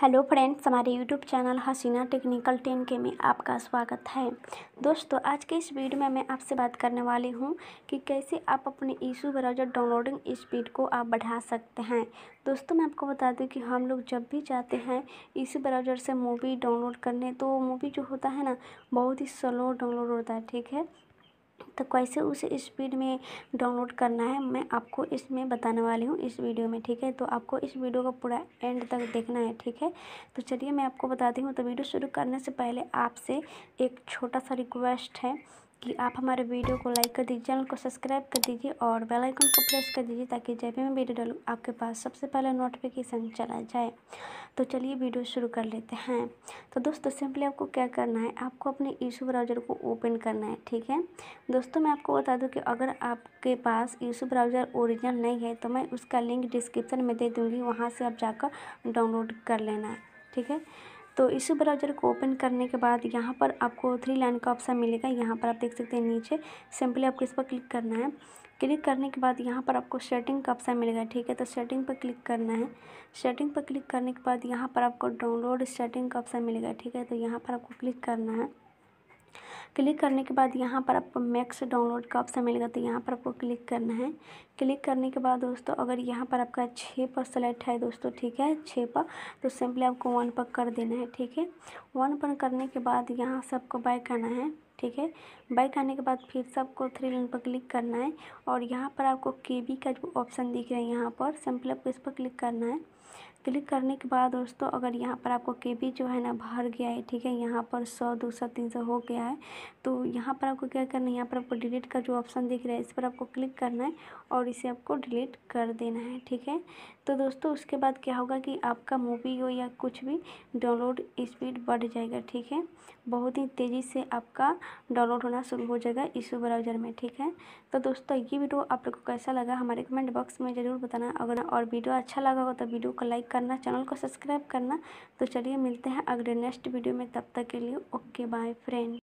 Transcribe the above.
hello friends हमारे YouTube channel Haseena technical ten के में आपका स्वागत है दोस्तों आज के इस वीडियो में मैं आपसे बात करने वाली हूँ कि कैसे आप अपने ईशू ब्राउज़र डाउनलोडिंग स्पीड को आप बढ़ा सकते हैं दोस्तों मैं आपको बता दूँ कि हम लोग जब भी जाते हैं ईशू ब्राउज़र से मूवी डाउनलोड करने तो मूवी जो होता है ना बहुत ही स्लो डाउनलोड होता है ठीक है तो कैसे उसे स्पीड में डाउनलोड करना है मैं आपको इसमें बताने वाली हूँ इस वीडियो में ठीक है तो आपको इस वीडियो का पूरा एंड तक देखना है ठीक है तो चलिए मैं आपको बताती हूँ तो वीडियो शुरू करने से पहले आपसे एक छोटा सा रिक्वेस्ट है कि आप हमारे वीडियो को लाइक कर दीजिए चैनल को सब्सक्राइब कर दीजिए और बेल आइकन को प्रेस कर दीजिए ताकि जब भी मैं वीडियो डालूँ आपके पास सबसे पहले नोटिफिकेशन चला जाए तो चलिए वीडियो शुरू कर लेते हैं तो दोस्तों सिंपली आपको क्या करना है आपको अपने ईशू ब्राउज़र को ओपन करना है ठीक है दोस्तों मैं आपको बता दूँ कि अगर आपके पास ईशू ब्राउज़र ओरिजिनल नहीं है तो मैं उसका लिंक डिस्क्रिप्शन में दे दूँगी वहाँ से आप जाकर डाउनलोड कर लेना ठीक है तो इस ब्राउज़र को ओपन करने के बाद यहाँ पर आपको थ्री लाइन का ऑप्शन मिलेगा यहाँ पर आप देख सकते हैं नीचे सिंपली आपको इस पर क्लिक करना है क्लिक करने के बाद यहाँ पर आपको सेटिंग का ऑप्शन मिलेगा ठीक है तो सेटिंग पर क्लिक करना है सेटिंग पर क्लिक करने के बाद यहाँ पर आपको डाउनलोड सेटिंग का ऑप्शन मिलेगा ठीक है तो यहाँ पर आपको क्लिक करना है क्लिक करने के बाद यहाँ पर आपको मैक्स डाउनलोड का ऑप्शन मिलेगा तो यहाँ पर आपको क्लिक करना है क्लिक करने के बाद दोस्तों अगर यहाँ पर आपका छः पर सेलेक्ट है दोस्तों ठीक है छः पर तो सिंपली आपको वन पर कर देना है ठीक है वन पर करने के बाद यहाँ से आपको बाय आना है ठीक है बाइक आने के बाद फिर से आपको थ्री लाइन पर क्लिक करना है और यहाँ पर आपको के बी का जो ऑप्शन दिख रहा है यहाँ पर सिंपल आपको इस पर क्लिक करना है क्लिक करने के बाद दोस्तों अगर यहाँ पर आपको के बी जो है ना भर गया है ठीक है यहाँ पर सौ दो सौ तीन सौ हो गया है तो यहाँ पर आपको क्या करना है यहाँ पर आपको डिलीट का जो ऑप्शन दिख रहा है इस पर आपको क्लिक करना है और इसे आपको डिलीट कर देना है ठीक है तो दोस्तों उसके बाद क्या होगा कि आपका मूवी हो या कुछ भी डाउनलोड स्पीड बढ़ जाएगा ठीक है बहुत ही तेज़ी से आपका डाउनलोड होना शुरू हो जाएगा इस ब्राउज़र में ठीक है तो दोस्तों ये वीडियो आप लोग को कैसा लगा हमारे कमेंट बॉक्स में ज़रूर बताना अगर और वीडियो अच्छा लगा हो तो वीडियो को लाइक करना चैनल को सब्सक्राइब करना तो चलिए मिलते हैं अगले नेक्स्ट वीडियो में तब तक के लिए ओके बाय फ्रेंड